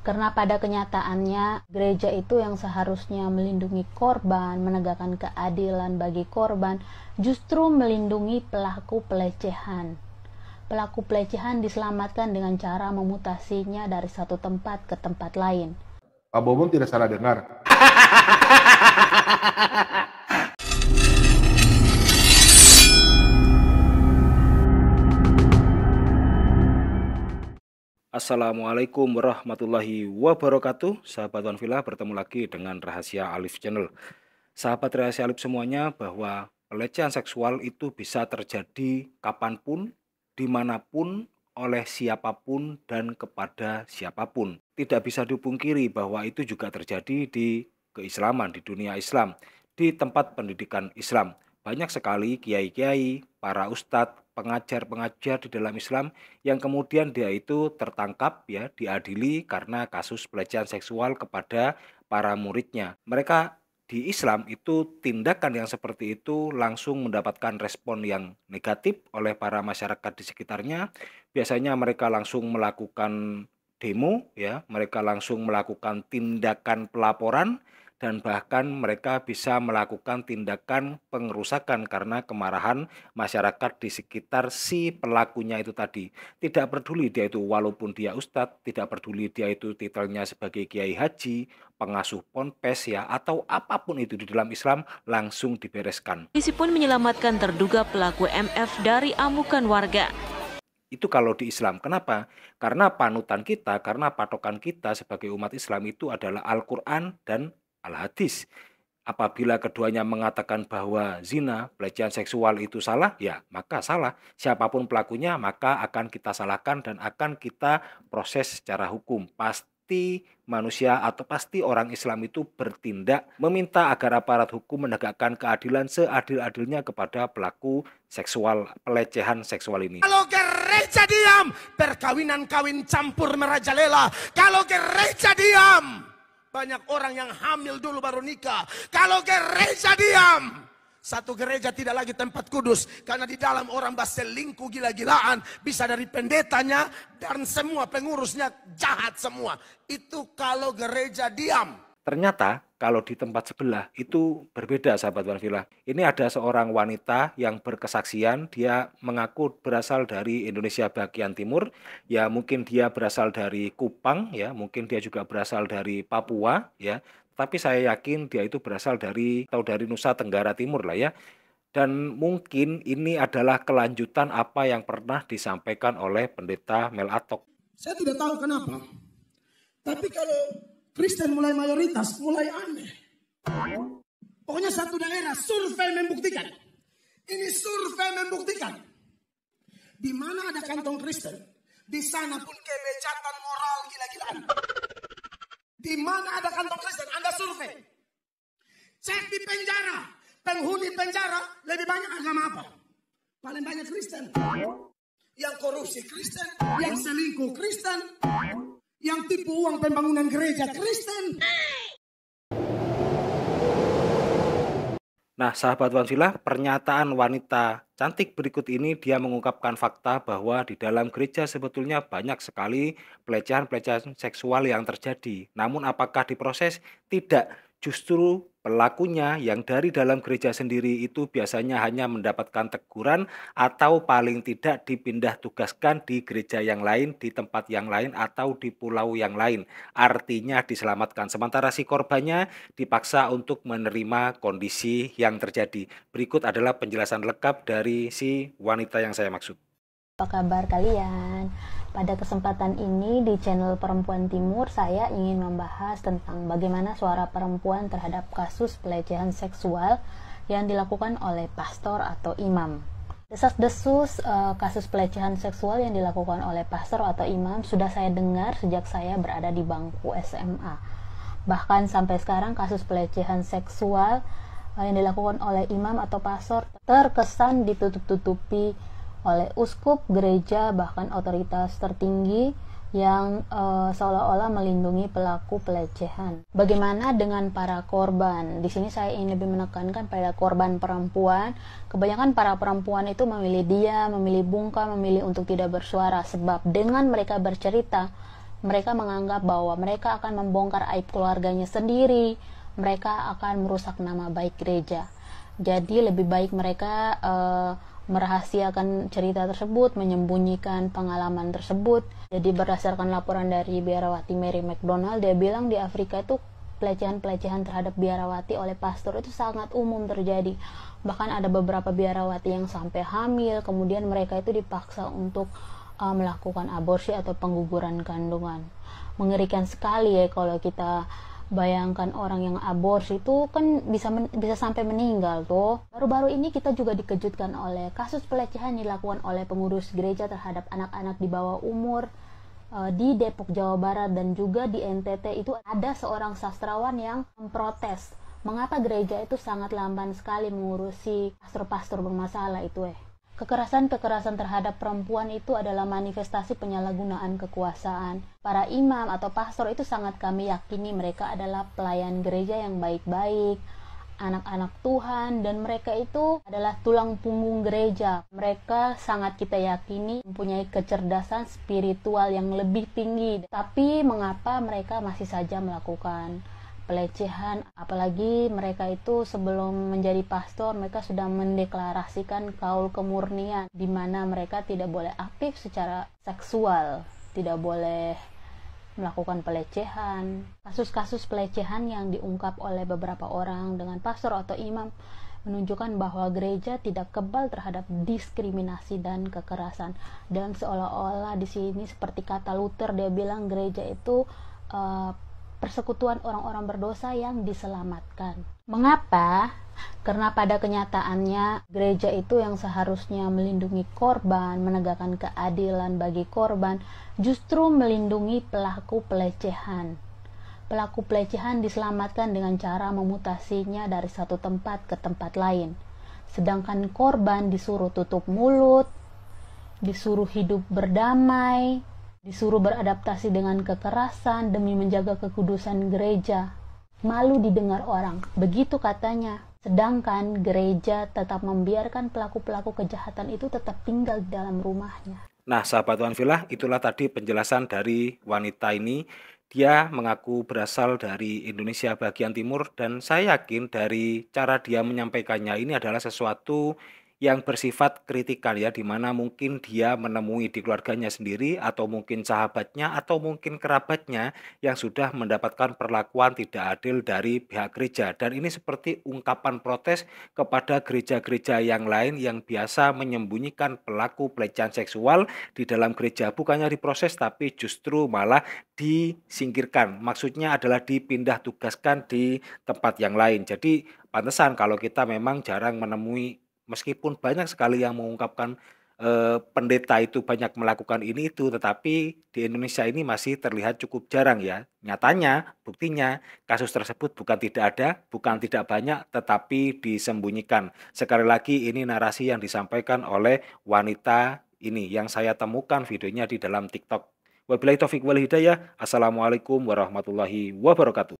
Karena pada kenyataannya gereja itu yang seharusnya melindungi korban, menegakkan keadilan bagi korban, justru melindungi pelaku pelecehan. Pelaku pelecehan diselamatkan dengan cara memutasinya dari satu tempat ke tempat lain. Pak Bobon tidak salah dengar. Assalamualaikum warahmatullahi wabarakatuh Sahabat Wan Villa bertemu lagi dengan Rahasia Alif Channel Sahabat Rahasia Alif semuanya bahwa pelecehan seksual itu bisa terjadi kapanpun, dimanapun, oleh siapapun dan kepada siapapun Tidak bisa dipungkiri bahwa itu juga terjadi di keislaman, di dunia Islam Di tempat pendidikan Islam banyak sekali kiai-kiai, para ustadz, pengajar-pengajar di dalam Islam yang kemudian dia itu tertangkap ya, diadili karena kasus pelecehan seksual kepada para muridnya. Mereka di Islam itu tindakan yang seperti itu langsung mendapatkan respon yang negatif oleh para masyarakat di sekitarnya. Biasanya mereka langsung melakukan demo ya, mereka langsung melakukan tindakan pelaporan dan bahkan mereka bisa melakukan tindakan pengerusakan karena kemarahan masyarakat di sekitar si pelakunya itu tadi. Tidak peduli dia itu walaupun dia ustadz, tidak peduli dia itu titelnya sebagai kiai haji, pengasuh ponpes ya atau apapun itu di dalam Islam langsung dibereskan. Polisi pun menyelamatkan terduga pelaku MF dari amukan warga. Itu kalau di Islam. Kenapa? Karena panutan kita, karena patokan kita sebagai umat Islam itu adalah Al-Quran dan al-hadis. Apabila keduanya mengatakan bahwa zina, pelecehan seksual itu salah, ya maka salah. Siapapun pelakunya, maka akan kita salahkan dan akan kita proses secara hukum. Pasti manusia atau pasti orang Islam itu bertindak meminta agar aparat hukum menegakkan keadilan seadil-adilnya kepada pelaku seksual pelecehan seksual ini. Kalau gereja diam, perkawinan kawin campur merajalela. Kalau gereja diam, banyak orang yang hamil dulu baru nikah. Kalau gereja diam, satu gereja tidak lagi tempat kudus karena di dalam orang bahasa lingku gila-gilaan bisa dari pendetanya dan semua pengurusnya jahat semua. Itu kalau gereja diam. Ternyata kalau di tempat sebelah itu berbeda sahabat Wanvila. Ini ada seorang wanita yang berkesaksian, dia mengaku berasal dari Indonesia bagian timur, ya mungkin dia berasal dari Kupang, ya mungkin dia juga berasal dari Papua, ya. Tapi saya yakin dia itu berasal dari atau dari Nusa Tenggara Timur lah ya. Dan mungkin ini adalah kelanjutan apa yang pernah disampaikan oleh pendeta Mel Atok. Saya tidak tahu kenapa. Tapi kalau Kristen mulai mayoritas, mulai aneh. Pokoknya satu daerah survei membuktikan. Ini survei membuktikan. Di mana ada kantong Kristen, di sana pun kebecatan moral gila-gilaan. Di mana ada kantong Kristen, Anda survei. Cek di penjara, penghuni penjara lebih banyak agama apa? Paling banyak Kristen. Yang korupsi Kristen, yang selingkuh Kristen, yang tipu uang pembangunan gereja Kristen. Nah, sahabat Wansila, pernyataan wanita cantik berikut ini dia mengungkapkan fakta bahwa di dalam gereja sebetulnya banyak sekali pelecehan-pelecehan seksual yang terjadi. Namun apakah diproses? Tidak. Justru Pelakunya yang dari dalam gereja sendiri itu biasanya hanya mendapatkan teguran atau paling tidak dipindah tugaskan di gereja yang lain, di tempat yang lain atau di pulau yang lain. Artinya diselamatkan. Sementara si korbannya dipaksa untuk menerima kondisi yang terjadi. Berikut adalah penjelasan lengkap dari si wanita yang saya maksud. Apa kabar kalian? Pada kesempatan ini di channel Perempuan Timur saya ingin membahas tentang bagaimana suara perempuan terhadap kasus pelecehan seksual yang dilakukan oleh pastor atau imam. Desas-desus uh, kasus pelecehan seksual yang dilakukan oleh pastor atau imam sudah saya dengar sejak saya berada di bangku SMA. Bahkan sampai sekarang kasus pelecehan seksual eh, yang dilakukan oleh imam atau pastor terkesan ditutup-tutupi oleh uskup, gereja, bahkan otoritas tertinggi yang e, seolah-olah melindungi pelaku pelecehan. Bagaimana dengan para korban? Di sini saya ingin lebih menekankan pada korban perempuan. Kebanyakan para perempuan itu memilih dia, memilih bungka, memilih untuk tidak bersuara sebab dengan mereka bercerita, mereka menganggap bahwa mereka akan membongkar aib keluarganya sendiri, mereka akan merusak nama baik gereja. Jadi lebih baik mereka e, merahasiakan cerita tersebut, menyembunyikan pengalaman tersebut. Jadi berdasarkan laporan dari biarawati Mary McDonald, dia bilang di Afrika itu pelecehan-pelecehan terhadap biarawati oleh pastor itu sangat umum terjadi. Bahkan ada beberapa biarawati yang sampai hamil, kemudian mereka itu dipaksa untuk uh, melakukan aborsi atau pengguguran kandungan. Mengerikan sekali ya kalau kita Bayangkan orang yang aborsi itu kan bisa men bisa sampai meninggal tuh. Baru-baru ini kita juga dikejutkan oleh kasus pelecehan dilakukan oleh pengurus gereja terhadap anak-anak di bawah umur uh, di Depok Jawa Barat dan juga di NTT itu ada seorang sastrawan yang memprotes mengapa gereja itu sangat lamban sekali mengurusi pastor-pastor bermasalah itu eh Kekerasan-kekerasan terhadap perempuan itu adalah manifestasi penyalahgunaan kekuasaan. Para imam atau pastor itu sangat kami yakini mereka adalah pelayan gereja yang baik-baik, anak-anak Tuhan dan mereka itu adalah tulang punggung gereja. Mereka sangat kita yakini mempunyai kecerdasan spiritual yang lebih tinggi. Tapi mengapa mereka masih saja melakukan pelecehan apalagi mereka itu sebelum menjadi pastor mereka sudah mendeklarasikan kaul kemurnian di mana mereka tidak boleh aktif secara seksual tidak boleh melakukan pelecehan kasus-kasus pelecehan yang diungkap oleh beberapa orang dengan pastor atau imam menunjukkan bahwa gereja tidak kebal terhadap diskriminasi dan kekerasan dan seolah-olah di sini seperti kata Luther dia bilang gereja itu uh, persekutuan orang-orang berdosa yang diselamatkan. Mengapa? Karena pada kenyataannya gereja itu yang seharusnya melindungi korban, menegakkan keadilan bagi korban, justru melindungi pelaku pelecehan. Pelaku pelecehan diselamatkan dengan cara memutasinya dari satu tempat ke tempat lain. Sedangkan korban disuruh tutup mulut, disuruh hidup berdamai, disuruh beradaptasi dengan kekerasan demi menjaga kekudusan gereja. Malu didengar orang, begitu katanya. Sedangkan gereja tetap membiarkan pelaku-pelaku kejahatan itu tetap tinggal di dalam rumahnya. Nah, sahabat Villa, itulah tadi penjelasan dari wanita ini. Dia mengaku berasal dari Indonesia bagian timur dan saya yakin dari cara dia menyampaikannya ini adalah sesuatu yang bersifat kritikal ya di mana mungkin dia menemui di keluarganya sendiri atau mungkin sahabatnya atau mungkin kerabatnya yang sudah mendapatkan perlakuan tidak adil dari pihak gereja dan ini seperti ungkapan protes kepada gereja-gereja yang lain yang biasa menyembunyikan pelaku pelecehan seksual di dalam gereja bukannya diproses tapi justru malah disingkirkan maksudnya adalah dipindah tugaskan di tempat yang lain jadi pantesan kalau kita memang jarang menemui meskipun banyak sekali yang mengungkapkan eh, pendeta itu banyak melakukan ini itu, tetapi di Indonesia ini masih terlihat cukup jarang ya. Nyatanya, buktinya kasus tersebut bukan tidak ada, bukan tidak banyak, tetapi disembunyikan. Sekali lagi ini narasi yang disampaikan oleh wanita ini yang saya temukan videonya di dalam TikTok. Wabillahi taufiq wal hidayah. Assalamualaikum warahmatullahi wabarakatuh.